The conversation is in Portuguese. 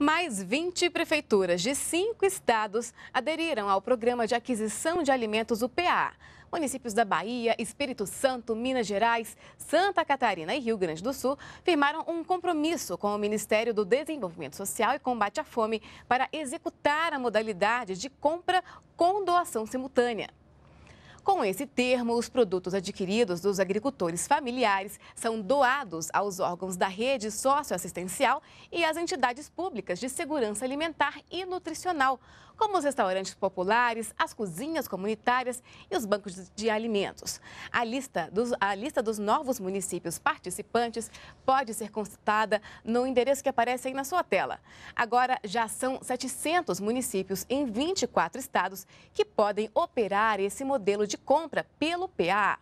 Mais 20 prefeituras de cinco estados aderiram ao Programa de Aquisição de Alimentos, o PA. Municípios da Bahia, Espírito Santo, Minas Gerais, Santa Catarina e Rio Grande do Sul firmaram um compromisso com o Ministério do Desenvolvimento Social e Combate à Fome para executar a modalidade de compra com doação simultânea. Com esse termo, os produtos adquiridos dos agricultores familiares são doados aos órgãos da rede socioassistencial e às entidades públicas de segurança alimentar e nutricional como os restaurantes populares, as cozinhas comunitárias e os bancos de alimentos. A lista dos, a lista dos novos municípios participantes pode ser consultada no endereço que aparece aí na sua tela. Agora, já são 700 municípios em 24 estados que podem operar esse modelo de compra pelo PA.